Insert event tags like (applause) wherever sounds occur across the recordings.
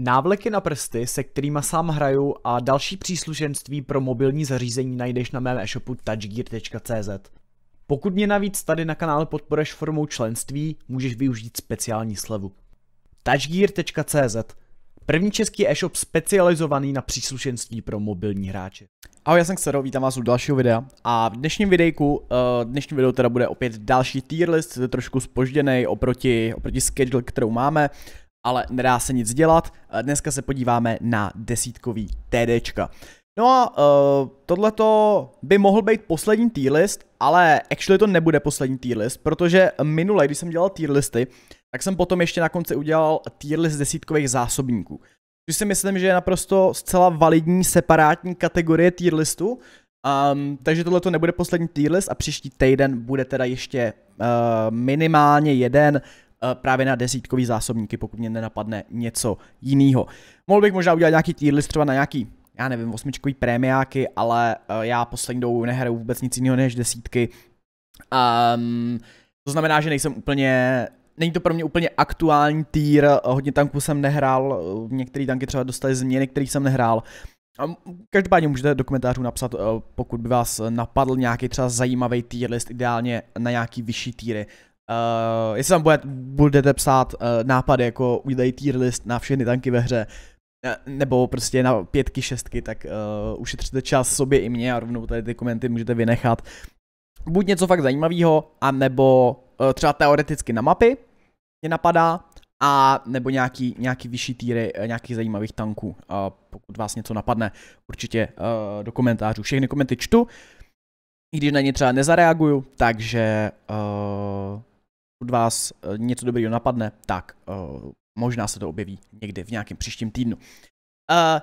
Návleky na prsty, se kterými sám hraju a další příslušenství pro mobilní zařízení najdeš na mém e-shopu touchgear.cz. Pokud mě navíc tady na kanále podporeš formou členství, můžeš využít speciální slevu. touchgear.cz První český e-shop specializovaný na příslušenství pro mobilní hráče. Ahoj, já jsem Xero, vítám vás u dalšího videa a v dnešním videjku, eh, dnešní video teda bude opět další tier list, trošku spožděný oproti, oproti schedule, kterou máme ale nedá se nic dělat. Eh, dneska se podíváme na desítkový TDčka. No a uh, tohleto by mohl být poslední tier list, ale actually to nebude poslední tier list, protože minule, když jsem dělal tier listy, tak jsem potom ještě na konci udělal tier list desítkových zásobníků. Což si myslím, že je naprosto zcela validní separátní kategorie tier listu, um, takže tohleto nebude poslední tier list a příští týden bude teda ještě uh, minimálně jeden, Eh, právě na desítkový zásobníky, pokud mě nenapadne něco jiného. Mohl bych možná udělat nějaký tier list třeba na nějaký já nevím, osmičkový prémiáky, ale eh, já poslední dobou nehraju vůbec nic jiného než desítky. Um, to znamená, že nejsem úplně není to pro mě úplně aktuální týr, hodně tanků jsem nehrál, eh, některé tanky třeba dostaly změny, které jsem nehrál. Ehm, každopádně můžete do komentářů napsat, pokud by vás napadl nějaký třeba zajímavý týr list, ideálně na nějaký vyšší týry, Uh, jestli tam budete, budete psát uh, nápady jako udělej tier list na všechny tanky ve hře, nebo prostě na pětky, šestky, tak uh, ušetříte čas sobě i mě a rovnou tady ty komenty můžete vynechat. Buď něco fakt zajímavého, anebo uh, třeba teoreticky na mapy mě napadá, a nebo nějaký, nějaký vyšší týry nějakých zajímavých tanků, uh, pokud vás něco napadne, určitě uh, do komentářů. Všechny komenty čtu, i když na ně třeba nezareaguju, takže uh, pokud vás eh, něco dobrého napadne, tak uh, možná se to objeví někdy v nějakém příštím týdnu. Uh,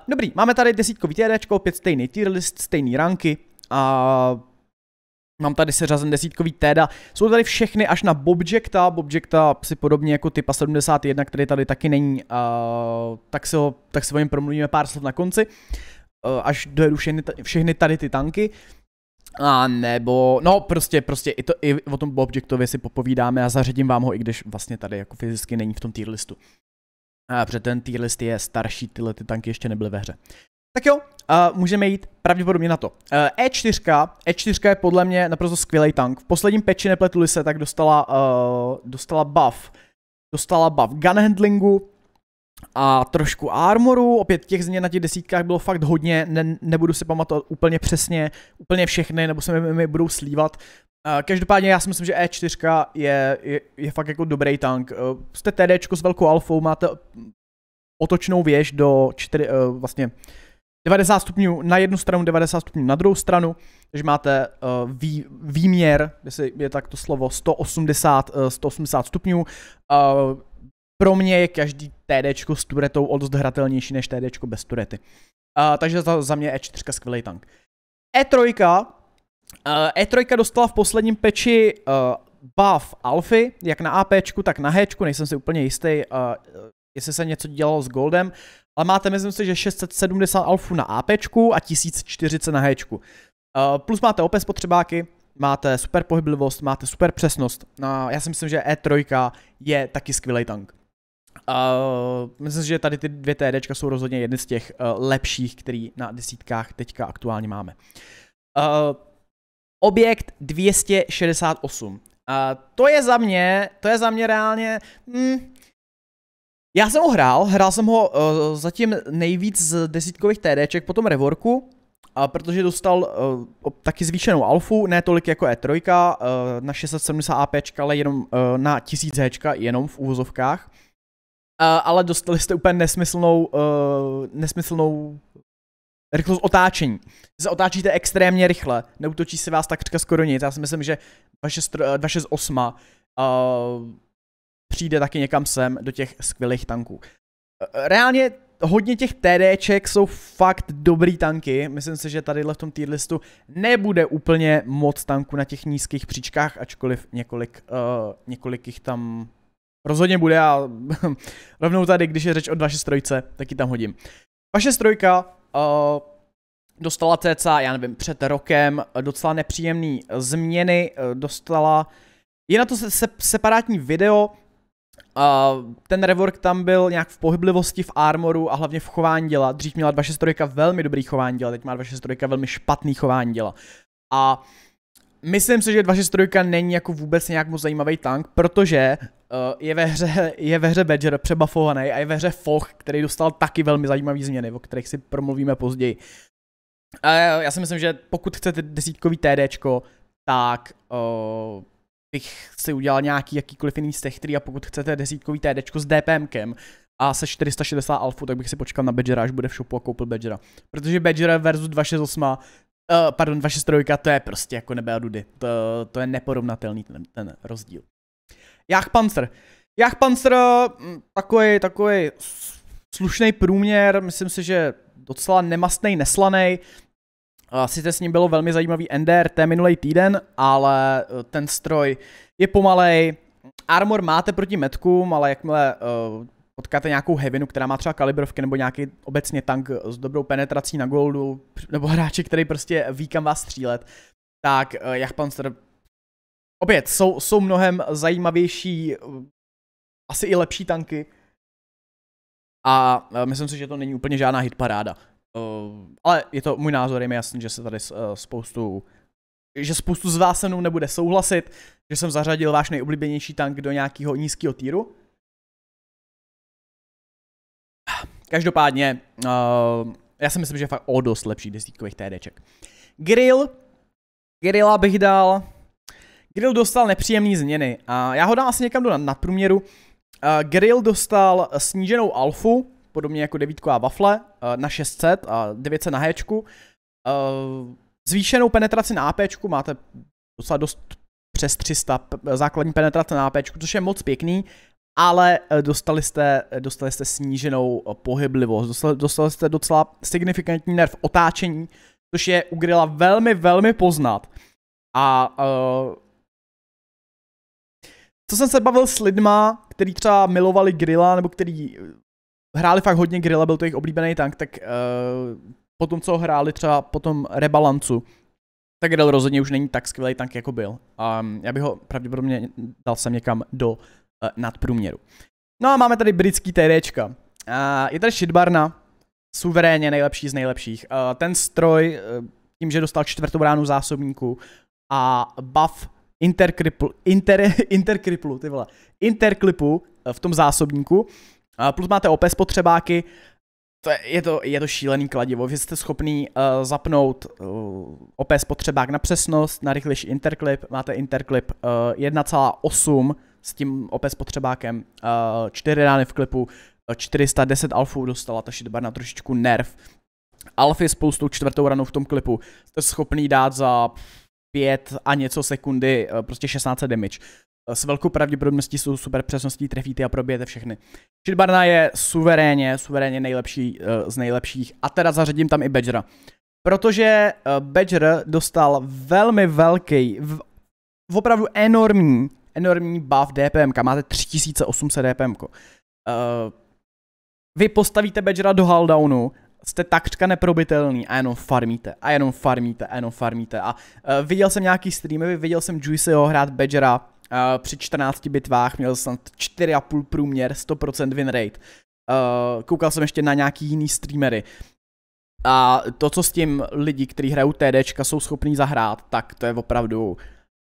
dobrý, máme tady desítkový TDčko, opět stejný tier list, stejný ranky a Mám tady seřazen desítkový Teda. Jsou tady všechny až na Bobjecta. Bobjecta si podobně jako typa 71, který tady taky není, uh, tak, se ho, tak se o něm promluvíme pár slov na konci. Uh, až dojedu všechny, všechny tady ty tanky. A nebo, no prostě, prostě i, to, i o tom objektově si popovídáme a zařadím vám ho, i když vlastně tady jako fyzicky není v tom tier listu. A protože ten tier list je starší, tyhle ty tanky ještě nebyly ve hře. Tak jo, uh, můžeme jít pravděpodobně na to. Uh, E4, E4 je podle mě naprosto skvělý tank. V posledním peči nepletuli se, tak dostala, uh, dostala buff. Dostala buff gun handlingu, a trošku armoru, opět těch změn na těch desítkách bylo fakt hodně, ne, nebudu si pamatovat úplně přesně, úplně všechny, nebo se mi, mi budou slívat. Eh, každopádně já si myslím, že E4 je, je, je fakt jako dobrý tank. Eh, jste TD s velkou alfou, máte otočnou věž do čtyři, eh, vlastně 90 stupňů na jednu stranu, 90 stupňů na druhou stranu, takže máte vý, výměr, jestli je tak to slovo, 180, 180 stupňů pro mě je každý TD s turetou o dost hratelnější než TD bez turety. Uh, takže za, za mě E4 skvělý tank. E3, uh, E3 dostala v posledním peči uh, buff alfy, jak na AP, tak na H, nejsem si úplně jistý, uh, jestli se něco dělalo s Goldem, ale máte, myslím si, že 670 alfů na AP a 1040 na H. Uh, plus máte opět spotřebáky, máte super pohyblivost, máte super přesnost. No, já si myslím, že E3 je taky skvělý tank. Uh, myslím si, že tady ty dvě TD jsou rozhodně jedny z těch uh, lepších, který na desítkách teďka aktuálně máme. Uh, objekt 268. Uh, to je za mě, to je za mě reálně... Mm, já jsem ho hrál, hrál jsem ho uh, zatím nejvíc z desítkových TDček po tom revorku, uh, protože dostal uh, taky zvýšenou alfu, ne tolik jako E3, uh, na 670 AP, ale jenom uh, na 1000 H, jenom v úvozovkách. Eh, ale dostali jste úplně nesmyslnou, uh, nesmyslnou rychlost otáčení. Vy se otáčíte extrémně rychle, neutočí se vás takřka skoro nic. Já si myslím, že 268 uh, eh, přijde taky někam sem do těch skvělých tanků. Reálně hodně těch TDček jsou fakt dobrý tanky. Myslím si, že tadyhle v tom tier listu nebude úplně moc tanků na těch nízkých příčkách, ačkoliv několik, uh, několik jich tam Rozhodně bude a (laughs) rovnou tady, když je řeč o strojce, tak ji tam hodím. strojka uh, eh, dostala cca, já nevím, před rokem eh, docela nepříjemné eh, změny, dostala, je na to se, se, separátní video, Uh, ten rework tam byl nějak v pohyblivosti, v armoru a hlavně v chování děla. Dřív měla 263 velmi dobrý chování děla, teď má 263 velmi špatný chování děla. A uh, myslím si, že 263 není jako vůbec nějak moc zajímavý tank, protože uh, je ve hře, (laughs) je ve hře Badger přebafovaný a je ve hře Foch, který dostal taky velmi zajímavé změny, o kterých si promluvíme později. A já si myslím, že pokud chcete desítkový TDčko, tak uh, bych si udělal nějaký jakýkoliv jiný z těch a pokud chcete desítkový TDčko s DPMkem a se 460 alfu, tak bych si počkal na Badgera, až bude v shopu a koupil Badgera. Protože Badger versus 268 Eh, pardon vaše strojka, to je prostě jako nebe a dudy. To, to je neporovnatelný ten, ten rozdíl. Jachpanzer. Jachpanzer, takový, hm, takový slušný průměr, myslím si, že docela nemastný, neslaný. Sice s ním bylo velmi zajímavý NDRT minulý týden, ale eh, ten stroj je pomalej. Armor máte proti metkům, ale jakmile uh, potkáte nějakou hevinu, která má třeba kalibrovky nebo nějaký obecně tank s dobrou penetrací na goldu, nebo hráči, který prostě ví, kam vás střílet, tak eh, Jachpanzer opět jsou, jsou mnohem zajímavější, eh, asi i lepší tanky. A eh, myslím si, že to není úplně žádná hitparáda. Ale je to můj názor, je mi jasný, že se tady spoustu že spoustu z vás se mnou nebude souhlasit, že jsem zařadil váš nejoblíbenější tank do nějakého nízkého týru, Každopádně, uh, já si myslím, že je fakt o dost lepší desítkových TDček. Grill, Grilla bych dal, Grill dostal nepříjemný změny a já ho dám asi někam do nadprůměru. Uh, eh, grill dostal sníženou alfu, podobně jako devítková wafle, uh, na 600 a 900 na Hčku. Uh, zvýšenou penetraci na APčku, máte docela dost přes 300 základní penetrace na APčku, což je moc pěkný, ale eh, dostali jste, eh, dostali jste sníženou eh, pohyblivost, dostali, dostali jste docela signifikantní nerv otáčení, což je u Grilla velmi, velmi poznat. A uh, co jsem se bavil s lidma, který třeba milovali Grilla, nebo který hráli fakt hodně Grilla, byl to jejich oblíbený tank, tak uh, po tom, co hráli třeba po tom rebalancu, tak Grill rozhodně už není tak skvělý tank, jako byl. Um, já bych ho pravděpodobně dal sem někam do Eh, nadprůměru. No a máme tady britský TDčka. Eh, je tady Shitbarna, suverénně nejlepší z nejlepších. Eh, ten stroj, tím, že dostal čtvrtou ránu zásobníku a buff interkripl, inter, (laughs) interkriplu, ty vole, interklipu v tom zásobníku, plus máte OP spotřebáky, to je, je, to, je to šílený kladivo, vy jste schopný uh, zapnout uh, OP spotřebák na přesnost, na rychlejší interklip, máte interklip uh, 1,8 s tím OP spotřebákem, uh, eh, čtyři rány v klipu, 410 eh, alfů dostala ta na trošičku nerv. Alfy spolu s tou čtvrtou ranou v tom klipu jste schopný dát za 5 a něco sekundy eh, prostě 16 damage. S velkou pravděpodobností jsou super přesností trefíte a probijete všechny. Shitbarna je suverénně, suverénně nejlepší z nejlepších a teda zařadím tam i Badgera. Protože Badger dostal velmi velký, v opravdu enormní enormní buff DPM, máte 3800 DPM. Uh, vy postavíte Badgera do Haldownu, jste takřka neprobitelný a jenom farmíte a jenom farmíte a jenom farmíte a uh, viděl jsem nějaký streamy, viděl jsem Juicyho hrát Badgera uh, při 14 bitvách, měl jsem 4,5 průměr, 100% win rate. Uh, koukal jsem ještě na nějaký jiný streamery. A to, co s tím lidi, kteří hrajou TDčka, jsou schopní zahrát, tak to je opravdu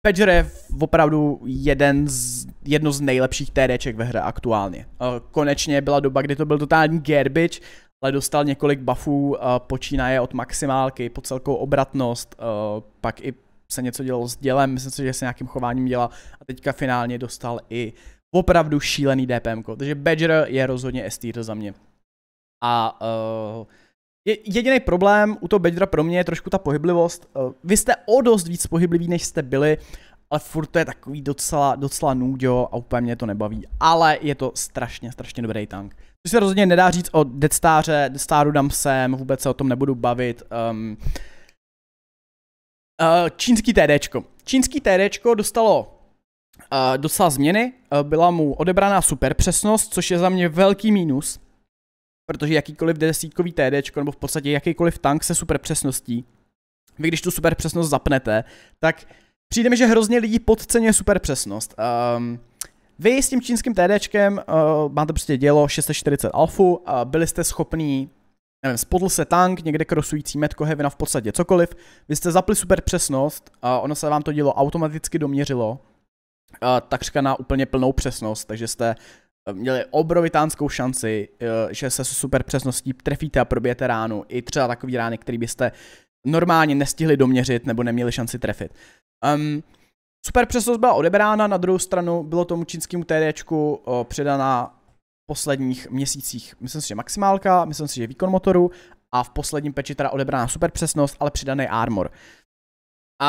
Pager je opravdu jeden z, jedno z nejlepších TDček ve hře aktuálně. Eh, konečně byla doba, kdy to byl totální garbage, ale dostal několik buffů, eh, počínaje od maximálky po celkou obratnost, eh, pak i se něco dělalo s dělem, myslím si, že se nějakým chováním dělal a teďka finálně dostal i opravdu šílený DPM. -ko. Takže Badger je rozhodně s za mě. A uh, jediný problém u toho bedra pro mě je trošku ta pohyblivost. Eh, vy jste o dost víc pohybliví, než jste byli, ale furt to je takový docela, docela nudio a úplně mě to nebaví. Ale je to strašně, strašně dobrý tank. To se rozhodně nedá říct o Deadstáře, Deadstáru dám sem, vůbec se o tom nebudu bavit. Um, uh, čínský TDčko. Čínský TDčko dostalo uh, docela změny, uh, byla mu odebraná superpřesnost, což je za mě velký mínus protože jakýkoliv desítkový TD, nebo v podstatě jakýkoliv tank se super přesností, vy když tu super přesnost zapnete, tak přijde mi, že hrozně lidí podceňuje super přesnost. Um, ehm, vy s tím čínským TD uh, eh, máte prostě dělo 640 alfu, uh, byli jste schopní nevím, spodl se tank, někde krosující metko, hevina, v podstatě cokoliv. Vy jste zapli super přesnost a ono se vám to dělo automaticky doměřilo, uh, takřka na úplně plnou přesnost, takže jste Eh, měli obrovitánskou šanci, eh, že se super přesností trefíte a probijete ránu, i třeba takový rány, který byste normálně nestihli doměřit nebo neměli šanci trefit. Um, super přesnost byla odebrána, na druhou stranu bylo tomu čínskému TDčku eh, předaná v posledních měsících, myslím si, že maximálka, myslím si, že výkon motoru a v posledním peči teda odebrána super přesnost, ale přidaný armor. Uh,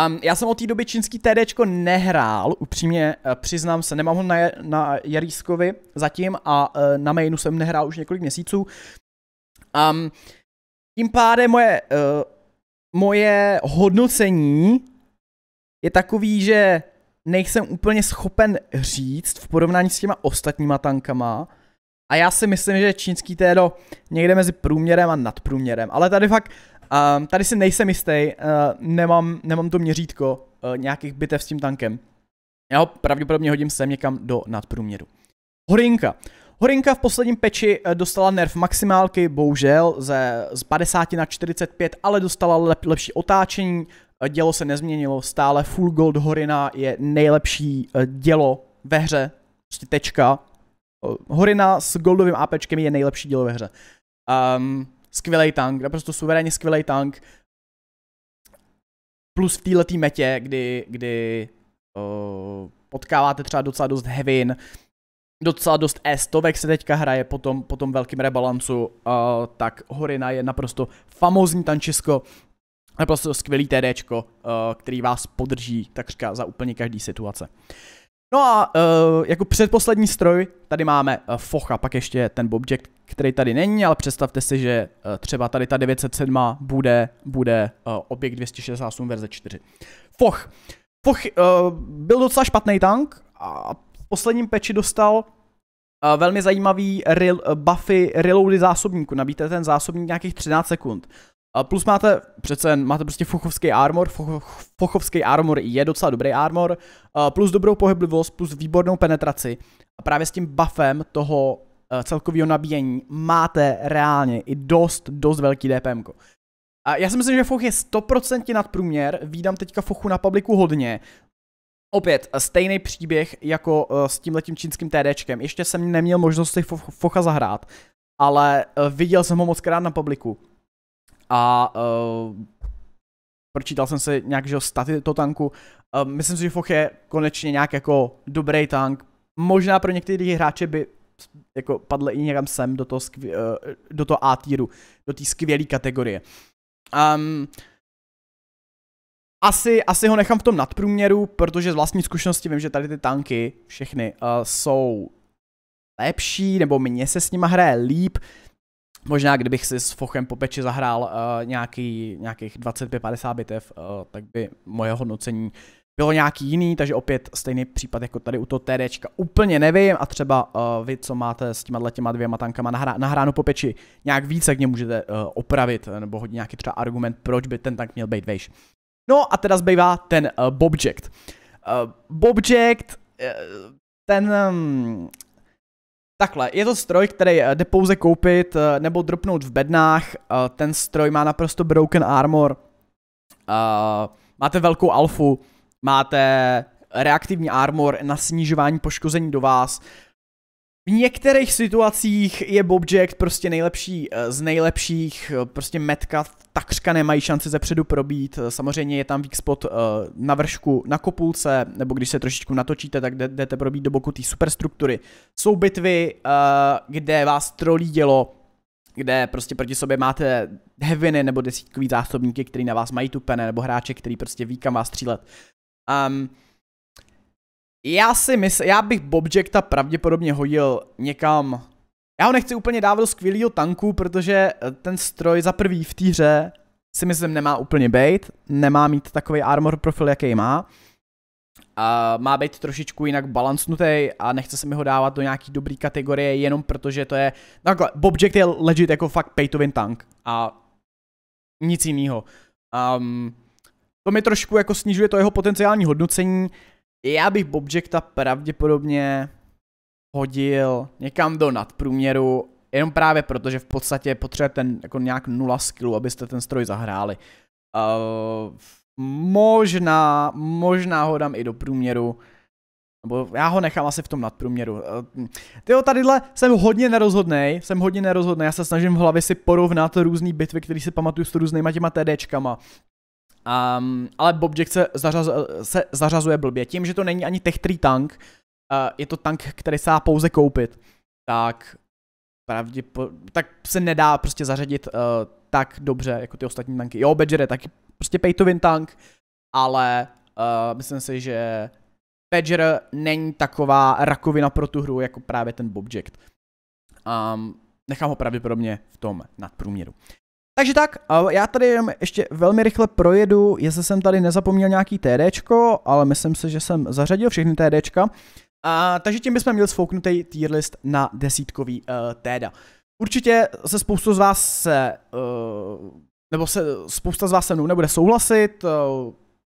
Um, já jsem od té doby čínský TDčko nehrál, upřímně uh, přiznám se, nemám ho na, na Jarískovi zatím a uh, na mainu jsem nehrál už několik měsíců. Um, tím pádem moje, uh, moje hodnocení je takový, že nejsem úplně schopen říct v porovnání s těma ostatníma tankama. A já si myslím, že čínský tédo někde mezi průměrem a nadprůměrem. Ale tady fakt a tady si nejsem jistý, uh, nemám, nemám to měřítko uh, nějakých bitev s tím tankem. Já ho pravděpodobně hodím sem někam do nadprůměru. Horinka. Horinka v posledním peči eh, dostala nerf maximálky, bohužel, ze, z 50 na 45, ale dostala lep, lepší otáčení, dělo se nezměnilo, stále full gold Horina je nejlepší dělo ve hře, prostě tečka. Horina s goldovým APčkem je nejlepší dělo ve hře. Um, skvělý tank, naprosto suverénně skvělý tank. Plus v této metě, kdy, kdy uh, potkáváte třeba docela dost heavin, docela dost E-stovek se teďka hraje po tom, po tom velkém rebalancu, uh, tak Horina je naprosto famózní tančisko, naprosto skvělý TDčko, uh, který vás podrží takřka za úplně každý situace. Uh, No a uh, jako předposlední stroj tady máme uh, Focha, pak ještě ten bobject který tady není, ale představte si, že uh, třeba tady ta 907 bude, bude uh, objekt 268 verze 4. Foch. Foch uh, byl docela špatný tank a v posledním peči dostal Uh, velmi zajímavý re- buffy reloady zásobníku. Nabíte ten zásobník nějakých 13 sekund. A plus máte přece, máte prostě fochovský armor, fochovský armor je docela dobrý armor, a plus dobrou pohyblivost, plus výbornou penetraci a právě s tím buffem toho e, celkového nabíjení máte reálně i dost, dost velký DPM. -ko. A já si myslím, že Foch je 100% nadprůměr, výdám teďka Fochu na publiku hodně, Opět, e, stejný příběh jako e, s tímhletím čínským TDčkem. Ještě jsem neměl možnost si Focha zahrát, ale viděl jsem ho moc krát na publiku a uh, pročítal jsem se nějak, že staty to tanku. Uh, myslím si, že Foch je konečně nějak jako dobrý tank. Možná pro některé hráče by jako padl i někam sem do toho, skvě, uh, do toho A týru, do té skvělé kategorie. Um, asi, asi ho nechám v tom nadprůměru, protože z vlastní zkušenosti vím, že tady ty tanky, všechny, uh, jsou lepší, nebo mně se s nima hraje líp, Možná kdybych si s Fochem po peči zahrál uh, nějaký, nějakých 25-50 bitev, uh, tak by moje hodnocení bylo nějaký jiný, takže opět stejný případ jako tady u toho TDčka. Úplně nevím a třeba uh, vy, co máte s těma těma dvěma tankama nahrá, nahráno po peči, nějak více k ně můžete uh, opravit nebo hodit nějaký třeba argument, proč by ten tank měl být vejš. No a teda zbývá ten uh, Bobject. Uh, Bobject, uh, ten um, Takhle, je to stroj, který eh, jde pouze koupit eh, nebo dropnout v bednách, eh, ten stroj má naprosto broken armor, máte velkou alfu, máte reaktivní armor na snižování poškození do vás, v některých situacích je Bob Jack prostě nejlepší eh, z nejlepších, eh, prostě metka takřka nemají šanci ze předu probít, eh, samozřejmě je tam weak spot na vršku na kopulce, nebo když se trošičku natočíte, tak jdete probít do boku té superstruktury. Jsou bitvy, kde vás trolí dělo, kde prostě proti sobě máte heviny, nebo desítkový zásobníky, který na vás mají tupené, nebo hráče, který prostě ví, kam vás střílet. Um, já si myslím, já bych Bobjekta pravděpodobně hodil někam. Já ho nechci úplně dávat do skvělého tanku, protože eh, ten stroj za prvý v té hře si myslím nemá úplně bait, nemá mít takový armor profil, jaký má. A má být trošičku jinak balancnutý a nechce se mi ho dávat do nějaký dobrý kategorie, jenom protože to je, takhle, Bobject je legit jako fakt pay tank a nic jiného. Um, to mi trošku jako snižuje to jeho potenciální hodnocení, já bych bobjekta pravděpodobně hodil někam do nadprůměru, jenom právě proto, že v podstatě potřebujete ten, jako nějak nula skillu, abyste ten stroj zahráli. Uh, možná, možná ho dám i do průměru, nebo já ho nechám asi v tom nadprůměru. Eh, tyjo, tadyhle jsem hodně nerozhodnej, jsem hodně nerozhodnej, já se snažím v hlavě si porovnat různé bitvy, které si pamatuju s různýma těma TDčkama. Um, ale Bob Jack se, zařaz, se zařazuje blbě. Tím, že to není ani Tech 3 tank, uh, je to tank, který se dá pouze koupit, tak pravděpo- tak se nedá prostě zařadit uh, tak dobře jako ty ostatní tanky. Jo, Badger je taky prostě pay to win tank, ale uh, myslím si, že Badger není taková rakovina pro tu hru jako právě ten Bobject. Um, nechám ho pravděpodobně v tom nadprůměru. Takže tak, já tady jenom ještě velmi rychle projedu, jestli jsem tady nezapomněl nějaký TDčko, ale myslím si, že jsem zařadil všechny TDčka. A, takže tím bychom měli sfouknutý tier list na desítkový uh, eh, TDA. Určitě se spoustu z vás se, uh, nebo se spousta z vás se mnou nebude souhlasit, uh,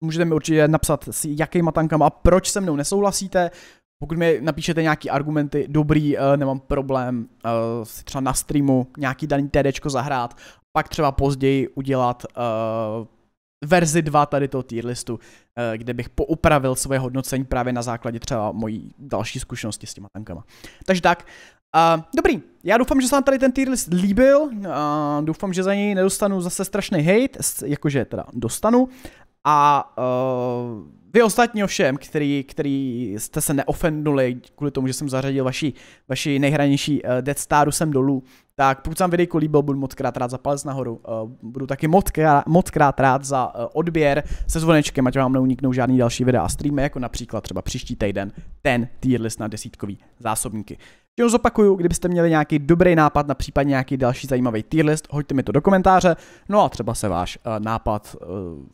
můžete mi určitě napsat s jakýma tankama a proč se mnou nesouhlasíte, pokud mi napíšete nějaký argumenty, dobrý, nemám problém si třeba na streamu nějaký daný TDčko zahrát, pak třeba později udělat uh, verzi 2 tady toho tier listu, uh, kde bych poupravil svoje hodnocení právě na základě třeba mojí další zkušenosti s těma tankama. Takže tak, Uh, dobrý, já doufám, že se vám tady ten tier list líbil, uh, doufám, že za něj nedostanu zase strašný hate, jakože teda dostanu, a uh, vy ostatní ovšem, který, který jste se neofendnuli kvůli tomu, že jsem zařadil vaši, vaši nejhranější uh, Death Staru sem dolů, tak pokud se vám videjko líbilo, budu moc krát rád za palec nahoru. Uh, budu taky moc krát, moc krát rád za uh, odběr se zvonečkem, ať vám neuniknou žádný další videa a streamy, jako například třeba příští týden ten tier list na desítkový zásobníky. Jenom zopakuju, kdybyste měli nějaký dobrý nápad na případně nějaký další zajímavý tier list, hoďte mi to do komentáře, no a třeba se váš uh, nápad uh,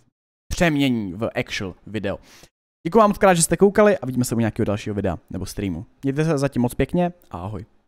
přemění v actual video. Děkuji vám moc krát, že jste koukali a vidíme se u nějakého dalšího videa nebo streamu. Mějte se zatím moc pěkně a ahoj.